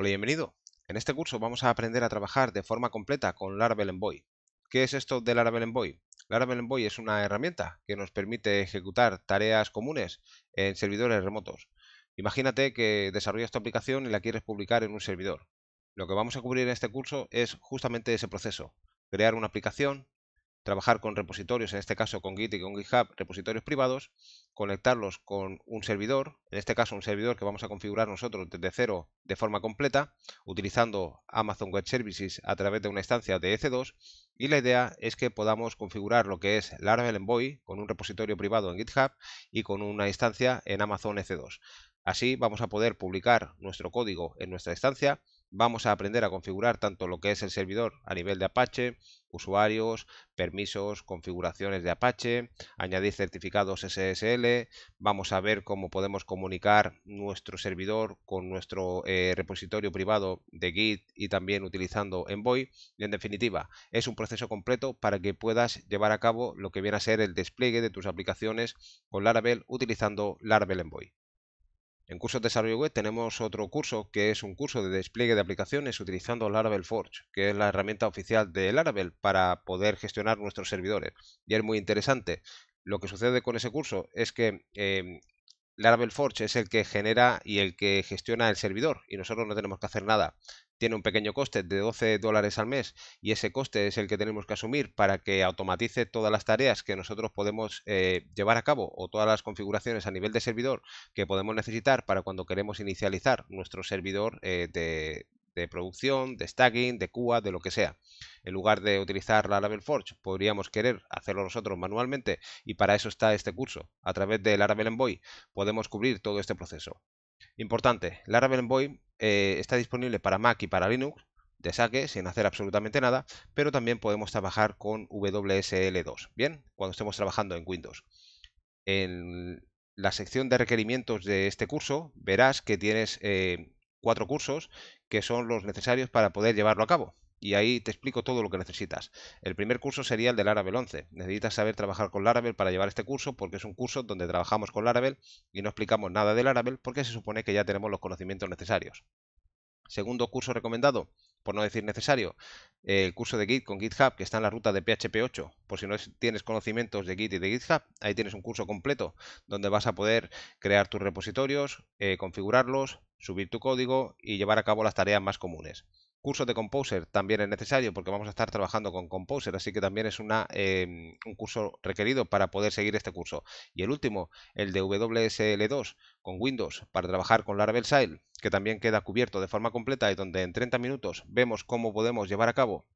Hola y bienvenido. En este curso vamos a aprender a trabajar de forma completa con Laravel Envoy. ¿Qué es esto de Laravel Envoy? Laravel Envoy es una herramienta que nos permite ejecutar tareas comunes en servidores remotos. Imagínate que desarrollas tu aplicación y la quieres publicar en un servidor. Lo que vamos a cubrir en este curso es justamente ese proceso, crear una aplicación, trabajar con repositorios, en este caso con Git y con GitHub, repositorios privados, conectarlos con un servidor, en este caso un servidor que vamos a configurar nosotros desde cero de forma completa, utilizando Amazon Web Services a través de una instancia de EC2 y la idea es que podamos configurar lo que es Laravel Envoy con un repositorio privado en GitHub y con una instancia en Amazon EC2. Así vamos a poder publicar nuestro código en nuestra instancia vamos a aprender a configurar tanto lo que es el servidor a nivel de Apache, usuarios, permisos, configuraciones de Apache, añadir certificados SSL, vamos a ver cómo podemos comunicar nuestro servidor con nuestro eh, repositorio privado de Git y también utilizando Envoy. en definitiva, es un proceso completo para que puedas llevar a cabo lo que viene a ser el despliegue de tus aplicaciones con Laravel utilizando Laravel Envoy. En cursos de desarrollo web tenemos otro curso que es un curso de despliegue de aplicaciones utilizando Laravel Forge, que es la herramienta oficial de Laravel para poder gestionar nuestros servidores. Y es muy interesante. Lo que sucede con ese curso es que eh, Laravel Forge es el que genera y el que gestiona el servidor y nosotros no tenemos que hacer nada. Tiene un pequeño coste de 12 dólares al mes y ese coste es el que tenemos que asumir para que automatice todas las tareas que nosotros podemos eh, llevar a cabo o todas las configuraciones a nivel de servidor que podemos necesitar para cuando queremos inicializar nuestro servidor eh, de, de producción, de stacking, de QA, de lo que sea. En lugar de utilizar la Laravel Forge, podríamos querer hacerlo nosotros manualmente y para eso está este curso. A través de Laravel Envoy podemos cubrir todo este proceso. Importante, Laravel Envoy eh, está disponible para Mac y para Linux de saque sin hacer absolutamente nada, pero también podemos trabajar con WSL2, ¿bien? Cuando estemos trabajando en Windows. En la sección de requerimientos de este curso verás que tienes eh, cuatro cursos que son los necesarios para poder llevarlo a cabo y ahí te explico todo lo que necesitas. El primer curso sería el del Laravel 11. Necesitas saber trabajar con Laravel para llevar este curso porque es un curso donde trabajamos con Laravel y no explicamos nada del Laravel porque se supone que ya tenemos los conocimientos necesarios. Segundo curso recomendado, por no decir necesario, el curso de Git con GitHub que está en la ruta de PHP 8, por si no tienes conocimientos de Git y de GitHub, ahí tienes un curso completo donde vas a poder crear tus repositorios, eh, configurarlos, subir tu código y llevar a cabo las tareas más comunes curso de Composer también es necesario porque vamos a estar trabajando con Composer, así que también es una, em, un curso requerido para poder seguir este curso. Y el último, el de WSL2 con Windows para trabajar con Laravel SAIL, que también queda cubierto de forma completa y donde en 30 minutos vemos cómo podemos llevar a cabo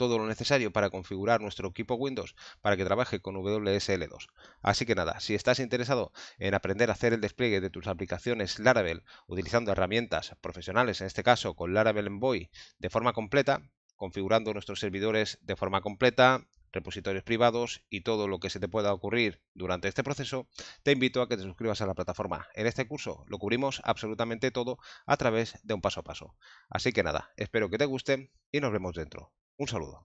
todo lo necesario para configurar nuestro equipo Windows para que trabaje con WSL2. Así que nada, si estás interesado en aprender a hacer el despliegue de tus aplicaciones Laravel utilizando herramientas profesionales, en este caso con Laravel Envoy, de forma completa, configurando nuestros servidores de forma completa, repositorios privados y todo lo que se te pueda ocurrir durante este proceso, te invito a que te suscribas a la plataforma. En este curso lo cubrimos absolutamente todo a través de un paso a paso. Así que nada, espero que te guste y nos vemos dentro. Un saludo.